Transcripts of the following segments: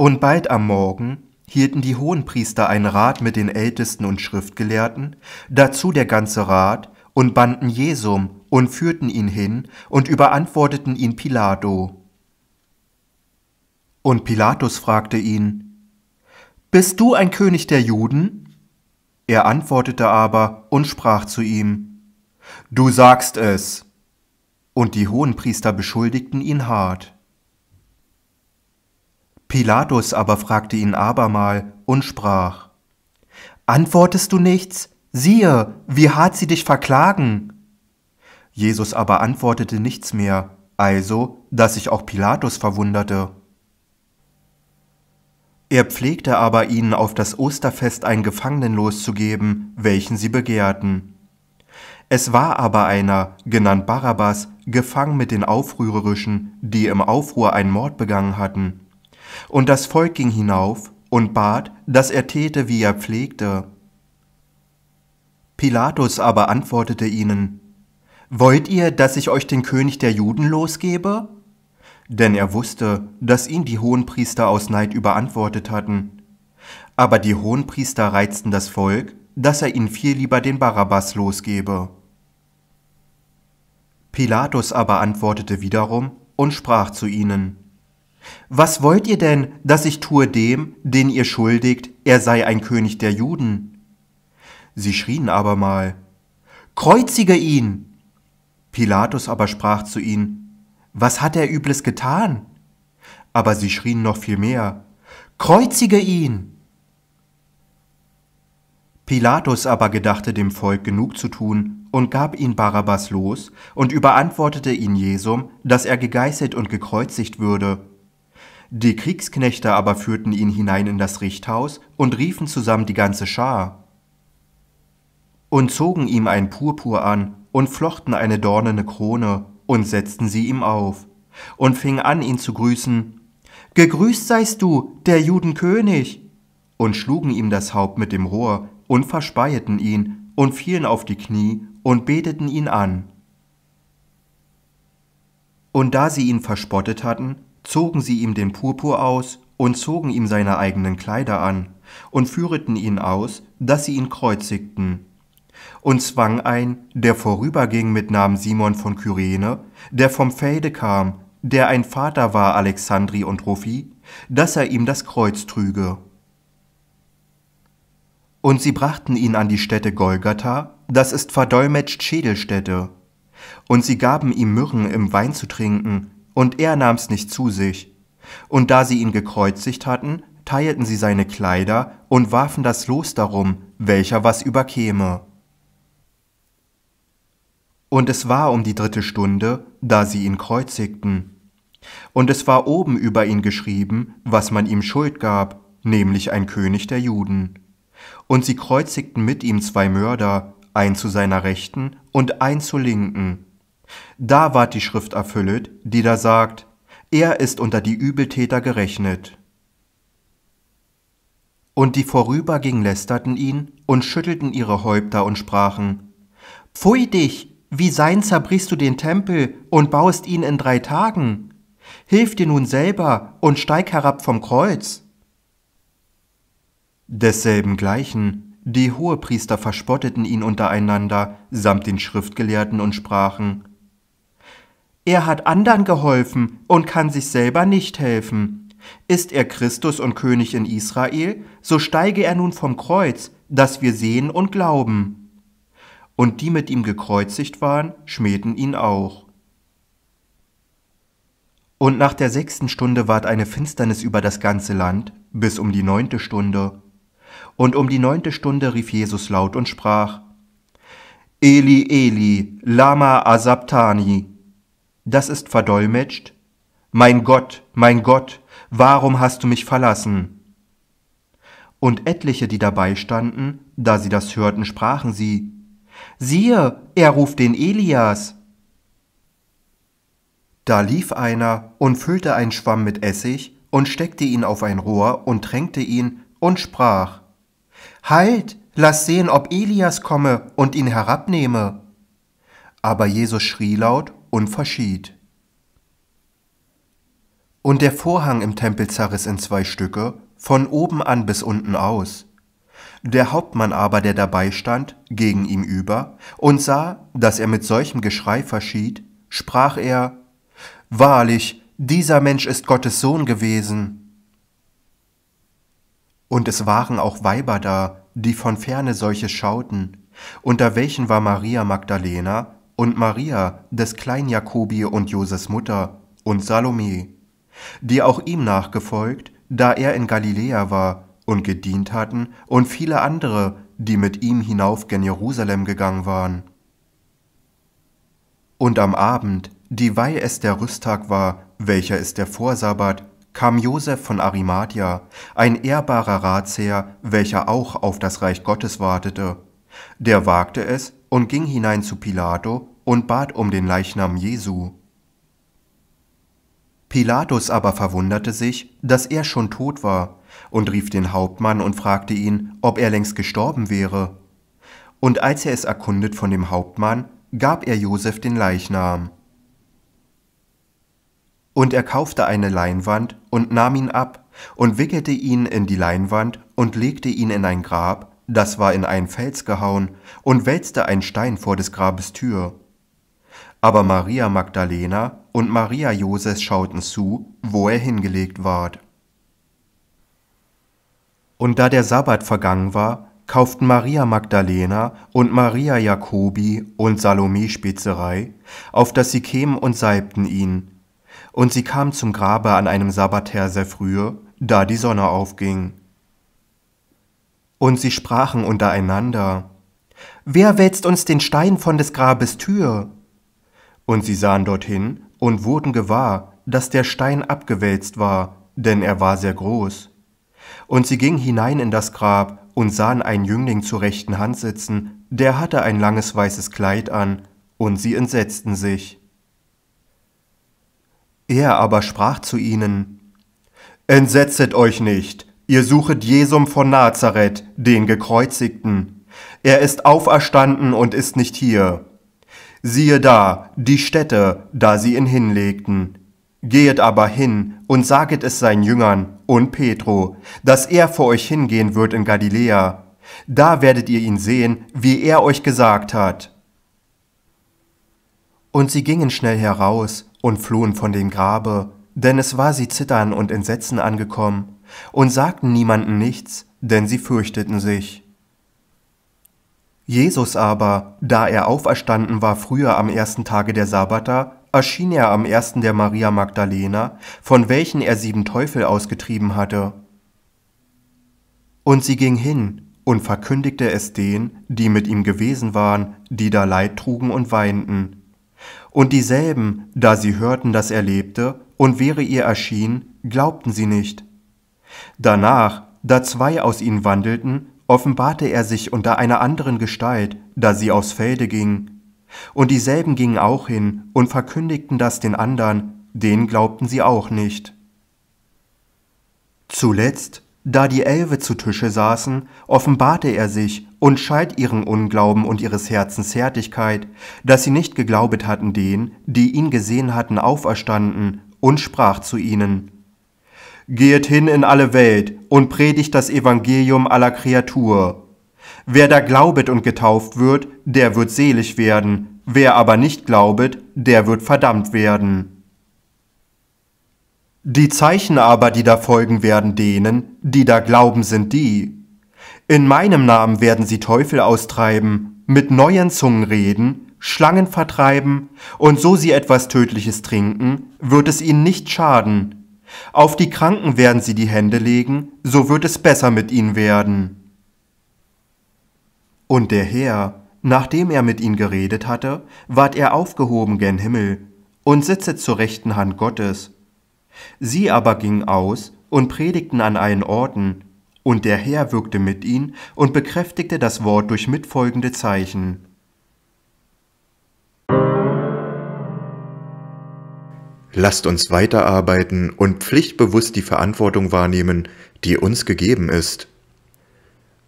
Und bald am Morgen hielten die Hohenpriester ein Rat mit den Ältesten und Schriftgelehrten, dazu der ganze Rat, und banden Jesum und führten ihn hin und überantworteten ihn Pilato. Und Pilatus fragte ihn, Bist du ein König der Juden? Er antwortete aber und sprach zu ihm, Du sagst es. Und die Hohenpriester beschuldigten ihn hart. Pilatus aber fragte ihn abermal und sprach, Antwortest du nichts? Siehe, wie hart sie dich verklagen. Jesus aber antwortete nichts mehr, also, dass sich auch Pilatus verwunderte. Er pflegte aber ihnen auf das Osterfest einen Gefangenen loszugeben, welchen sie begehrten. Es war aber einer, genannt Barabbas, gefangen mit den Aufrührerischen, die im Aufruhr einen Mord begangen hatten. Und das Volk ging hinauf und bat, dass er täte, wie er pflegte. Pilatus aber antwortete ihnen, Wollt ihr, dass ich euch den König der Juden losgebe? Denn er wusste, dass ihn die Hohenpriester aus Neid überantwortet hatten. Aber die Hohenpriester reizten das Volk, dass er ihnen viel lieber den Barabbas losgebe. Pilatus aber antwortete wiederum und sprach zu ihnen, was wollt ihr denn, dass ich tue dem, den ihr schuldigt, er sei ein König der Juden? Sie schrien abermal, Kreuzige ihn! Pilatus aber sprach zu ihnen, Was hat er Übles getan? Aber sie schrien noch viel mehr, Kreuzige ihn! Pilatus aber gedachte dem Volk genug zu tun und gab ihn Barabbas los und überantwortete ihn Jesum, dass er gegeißelt und gekreuzigt würde die Kriegsknechte aber führten ihn hinein in das Richthaus und riefen zusammen die ganze Schar und zogen ihm ein Purpur an und flochten eine dornene Krone und setzten sie ihm auf und fing an, ihn zu grüßen. Gegrüßt seist du, der Judenkönig! Und schlugen ihm das Haupt mit dem Rohr und verspeieten ihn und fielen auf die Knie und beteten ihn an. Und da sie ihn verspottet hatten, zogen sie ihm den Purpur aus und zogen ihm seine eigenen Kleider an und führeten ihn aus, dass sie ihn kreuzigten. Und zwang ein, der vorüberging mit Namen Simon von Kyrene, der vom Felde kam, der ein Vater war Alexandri und Ruffi, dass er ihm das Kreuz trüge. Und sie brachten ihn an die Stätte Golgatha, das ist verdolmetscht Schädelstätte. Und sie gaben ihm Myrren im Wein zu trinken, und er nahm's nicht zu sich. Und da sie ihn gekreuzigt hatten, teilten sie seine Kleider und warfen das Los darum, welcher was überkäme. Und es war um die dritte Stunde, da sie ihn kreuzigten. Und es war oben über ihn geschrieben, was man ihm Schuld gab, nämlich ein König der Juden. Und sie kreuzigten mit ihm zwei Mörder, ein zu seiner Rechten und ein zu Linken. Da ward die Schrift erfüllet, die da sagt, er ist unter die Übeltäter gerechnet. Und die vorüberging lästerten ihn und schüttelten ihre Häupter und sprachen, Pfui dich, wie sein zerbrichst du den Tempel und baust ihn in drei Tagen? Hilf dir nun selber und steig herab vom Kreuz. Desselben gleichen, die Hohepriester verspotteten ihn untereinander samt den Schriftgelehrten und sprachen, er hat anderen geholfen und kann sich selber nicht helfen. Ist er Christus und König in Israel, so steige er nun vom Kreuz, dass wir sehen und glauben. Und die mit ihm gekreuzigt waren, schmähten ihn auch. Und nach der sechsten Stunde ward eine Finsternis über das ganze Land, bis um die neunte Stunde. Und um die neunte Stunde rief Jesus laut und sprach, Eli, Eli, lama asabtani, das ist verdolmetscht Mein Gott, mein Gott, warum hast du mich verlassen? Und etliche, die dabei standen, da sie das hörten, sprachen sie Siehe, er ruft den Elias. Da lief einer und füllte einen Schwamm mit Essig und steckte ihn auf ein Rohr und tränkte ihn und sprach Halt, lass sehen, ob Elias komme und ihn herabnehme. Aber Jesus schrie laut und verschied. Und der Vorhang im Tempel zerriss in zwei Stücke, von oben an bis unten aus. Der Hauptmann aber, der dabei stand, gegen ihm über, und sah, dass er mit solchem Geschrei verschied, sprach er, Wahrlich, dieser Mensch ist Gottes Sohn gewesen. Und es waren auch Weiber da, die von ferne solches schauten, unter welchen war Maria Magdalena, und Maria, des kleinen Kleinjakobi und Joses Mutter, und Salome, die auch ihm nachgefolgt, da er in Galiläa war, und gedient hatten, und viele andere, die mit ihm hinauf gen Jerusalem gegangen waren. Und am Abend, dieweil es der Rüsttag war, welcher ist der Vorsabbat, kam Josef von Arimathia, ein ehrbarer Ratsherr, welcher auch auf das Reich Gottes wartete. Der wagte es und ging hinein zu Pilato und bat um den Leichnam Jesu. Pilatus aber verwunderte sich, dass er schon tot war, und rief den Hauptmann und fragte ihn, ob er längst gestorben wäre. Und als er es erkundet von dem Hauptmann, gab er Josef den Leichnam. Und er kaufte eine Leinwand und nahm ihn ab und wickelte ihn in die Leinwand und legte ihn in ein Grab, das war in einen Fels gehauen, und wälzte einen Stein vor des Grabes Tür aber Maria Magdalena und Maria Joses schauten zu, wo er hingelegt ward. Und da der Sabbat vergangen war, kauften Maria Magdalena und Maria Jakobi und Salome Spezerei, auf dass sie kämen und salbten ihn. Und sie kamen zum Grabe an einem Sabbat her sehr frühe, da die Sonne aufging. Und sie sprachen untereinander, Wer wälzt uns den Stein von des Grabes Tür? Und sie sahen dorthin und wurden gewahr, dass der Stein abgewälzt war, denn er war sehr groß. Und sie gingen hinein in das Grab und sahen einen Jüngling zur rechten Hand sitzen, der hatte ein langes weißes Kleid an, und sie entsetzten sich. Er aber sprach zu ihnen, Entsetzet euch nicht, ihr suchet Jesum von Nazareth, den Gekreuzigten. Er ist auferstanden und ist nicht hier, Siehe da, die Stätte, da sie ihn hinlegten. Gehet aber hin und saget es seinen Jüngern und Petro, dass er vor euch hingehen wird in Galiläa. Da werdet ihr ihn sehen, wie er euch gesagt hat. Und sie gingen schnell heraus und flohen von dem Grabe, denn es war sie zittern und Entsetzen angekommen, und sagten niemanden nichts, denn sie fürchteten sich. Jesus aber, da er auferstanden war früher am ersten Tage der Sabbata, erschien er am ersten der Maria Magdalena, von welchen er sieben Teufel ausgetrieben hatte. Und sie ging hin und verkündigte es denen, die mit ihm gewesen waren, die da Leid trugen und weinten. Und dieselben, da sie hörten, dass er lebte und wäre ihr erschienen, glaubten sie nicht. Danach, da zwei aus ihnen wandelten, offenbarte er sich unter einer anderen Gestalt, da sie aus Felde ging. Und dieselben gingen auch hin und verkündigten das den anderen, den glaubten sie auch nicht. Zuletzt, da die Elfe zu Tische saßen, offenbarte er sich und scheid ihren Unglauben und ihres Herzens Härtigkeit, dass sie nicht geglaubet hatten den, die ihn gesehen hatten, auferstanden, und sprach zu ihnen, Gehet hin in alle Welt und predigt das Evangelium aller Kreatur. Wer da glaubet und getauft wird, der wird selig werden, wer aber nicht glaubet, der wird verdammt werden. Die Zeichen aber, die da folgen werden denen, die da glauben, sind die. In meinem Namen werden sie Teufel austreiben, mit neuen Zungen reden, Schlangen vertreiben, und so sie etwas Tödliches trinken, wird es ihnen nicht schaden, auf die Kranken werden sie die Hände legen, so wird es besser mit ihnen werden. Und der Herr, nachdem er mit ihnen geredet hatte, ward er aufgehoben gen Himmel und sitze zur rechten Hand Gottes. Sie aber gingen aus und predigten an allen Orten, und der Herr wirkte mit ihnen und bekräftigte das Wort durch mitfolgende Zeichen. Lasst uns weiterarbeiten und pflichtbewusst die Verantwortung wahrnehmen, die uns gegeben ist.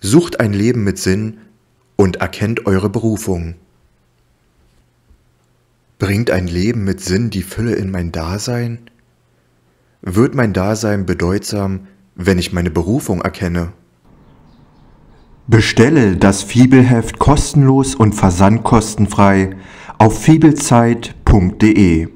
Sucht ein Leben mit Sinn und erkennt eure Berufung. Bringt ein Leben mit Sinn die Fülle in mein Dasein? Wird mein Dasein bedeutsam, wenn ich meine Berufung erkenne? Bestelle das Fibelheft kostenlos und versandkostenfrei auf fibelzeit.de